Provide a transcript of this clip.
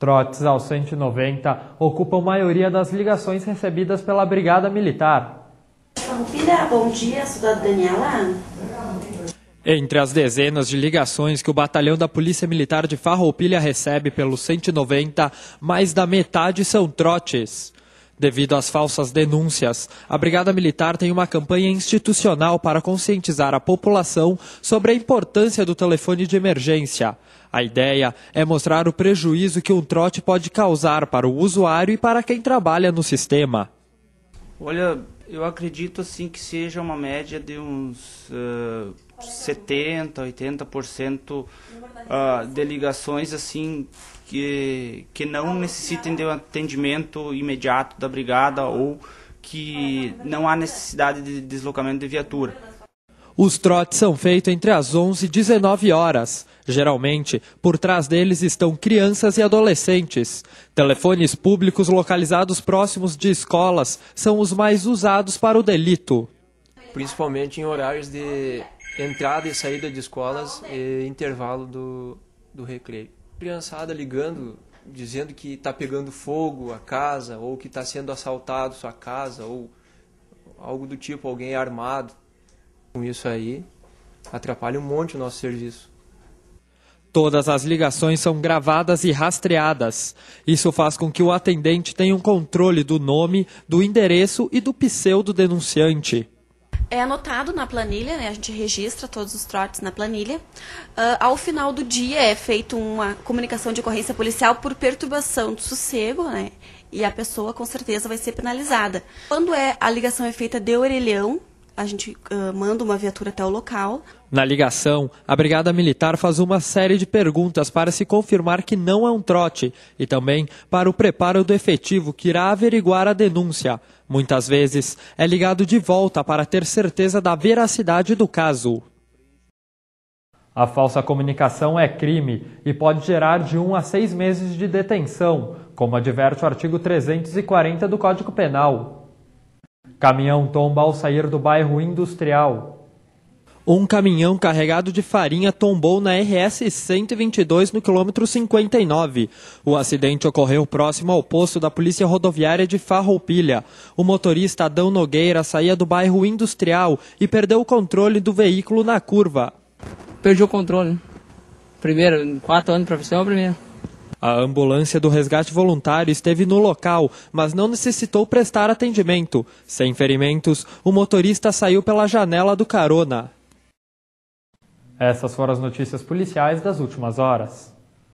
Trotes ao 190 ocupam maioria das ligações recebidas pela Brigada Militar. Farroupilha, bom dia, sou Daniela. Entre as dezenas de ligações que o batalhão da Polícia Militar de Farroupilha recebe pelo 190, mais da metade são trotes. Devido às falsas denúncias, a Brigada Militar tem uma campanha institucional para conscientizar a população sobre a importância do telefone de emergência. A ideia é mostrar o prejuízo que um trote pode causar para o usuário e para quem trabalha no sistema. Olha, eu acredito assim que seja uma média de uns uh, 70, 80% de ligações assim que, que não necessitem de um atendimento imediato da brigada ou que não há necessidade de deslocamento de viatura. Os trotes são feitos entre as 11 e 19 horas. Geralmente, por trás deles estão crianças e adolescentes. Telefones públicos localizados próximos de escolas são os mais usados para o delito. Principalmente em horários de entrada e saída de escolas e intervalo do, do recreio. Criançada ligando, dizendo que está pegando fogo a casa, ou que está sendo assaltado sua casa, ou algo do tipo, alguém armado. Com isso aí, atrapalha um monte o nosso serviço. Todas as ligações são gravadas e rastreadas. Isso faz com que o atendente tenha um controle do nome, do endereço e do pseudo denunciante. É anotado na planilha, né? a gente registra todos os trotes na planilha. Uh, ao final do dia é feita uma comunicação de ocorrência policial por perturbação do sossego, né? e a pessoa com certeza vai ser penalizada. Quando é a ligação é feita de orelhão, a gente uh, manda uma viatura até o local. Na ligação, a Brigada Militar faz uma série de perguntas para se confirmar que não é um trote e também para o preparo do efetivo que irá averiguar a denúncia. Muitas vezes é ligado de volta para ter certeza da veracidade do caso. A falsa comunicação é crime e pode gerar de um a seis meses de detenção, como adverte o artigo 340 do Código Penal. Caminhão tomba ao sair do bairro industrial. Um caminhão carregado de farinha tombou na RS 122 no quilômetro 59. O acidente ocorreu próximo ao posto da Polícia Rodoviária de Farroupilha. O motorista Adão Nogueira saía do bairro Industrial e perdeu o controle do veículo na curva. Perdi o controle. Primeiro, quatro anos de profissão, primeiro. A ambulância do resgate voluntário esteve no local, mas não necessitou prestar atendimento. Sem ferimentos, o motorista saiu pela janela do carona. Essas foram as notícias policiais das últimas horas.